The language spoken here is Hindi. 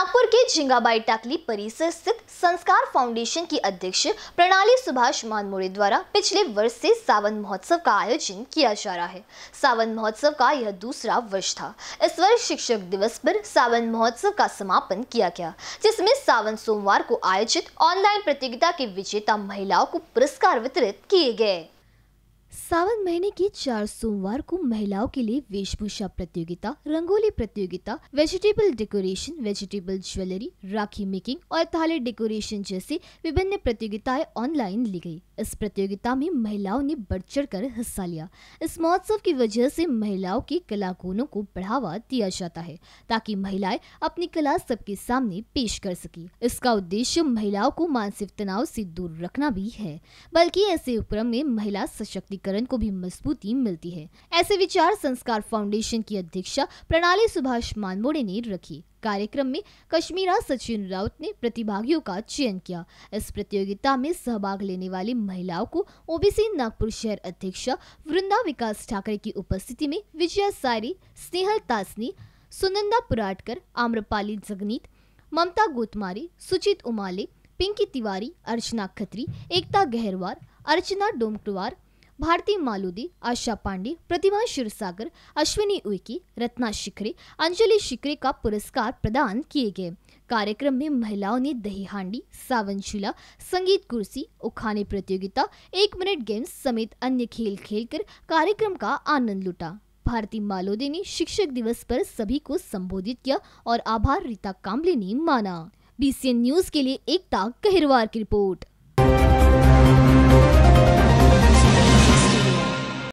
नागपुर के झिंगाबाई टाकली परिसर स्थित संस्कार फाउंडेशन की अध्यक्ष प्रणाली सुभाष मानमोरे द्वारा पिछले वर्ष से सावन महोत्सव का आयोजन किया जा रहा है सावन महोत्सव का यह दूसरा वर्ष था इस वर्ष शिक्षक दिवस पर सावन महोत्सव का समापन किया गया जिसमें सावन सोमवार को आयोजित ऑनलाइन प्रतियोगिता के विजेता महिलाओं को पुरस्कार वितरित किए गए सावन महीने के चार सोमवार को महिलाओं के लिए वेशभूषा प्रतियोगिता रंगोली प्रतियोगिता vegetable decoration vegetable jewellery rakhi making और थाले डेकोरेशन जैसी विभिन्न प्रतियोगिताएं ऑनलाइन ली गई इस प्रतियोगिता में महिलाओं ने बढ़ चढ़ कर हिस्सा लिया इस महोत्सव की वजह से महिलाओं के कला गुणों को बढ़ावा दिया जाता है ताकि महिलाएं अपनी कला सबके सामने पेश कर सके इसका उद्देश्य महिलाओं को मानसिक तनाव से दूर रखना भी है बल्कि ऐसे उपक्रम में महिला सशक्ति सुदृढ़ीकरण को भी मजबूती मिलती है ऐसे विचार संस्कार फाउंडेशन की अध्यक्षा प्रणाली सुभाष मानमोड़े ने रखी कार्यक्रम में कश्मीरा सचिन राउत ने प्रतिभागियों का चयन किया इस प्रतियोगिता में सहभाग लेने वाली महिलाओं को ओबीसी नागपुर शहर अध्यक्षा वृंदा विकास ठाकरे की उपस्थिति में विजया सारी स्नेहल तासनी सुनंदा पुराटकर आम्रपाली जगनीत ममता गोतमारी सुचित उमाले पिंकी तिवारी अर्चना खत्री एकता गहरवार अर्चना डोमटवार भारती मालूदी आशा पांडे प्रतिभा क्षीरसागर अश्विनी उइकी रत्ना शिखरे अंजलि शिखरे का पुरस्कार प्रदान किए गए कार्यक्रम में महिलाओं ने दही हांडी सावन झूला संगीत कुर्सी उखाने प्रतियोगिता एक मिनट गेम्स समेत अन्य खेल खेलकर कार्यक्रम का आनंद लुटा भारती मालोदे ने शिक्षक दिवस पर सभी को संबोधित किया और आभार रीता काम्बले ने माना बीसीएन न्यूज के लिए एकता कहरवार की रिपोर्ट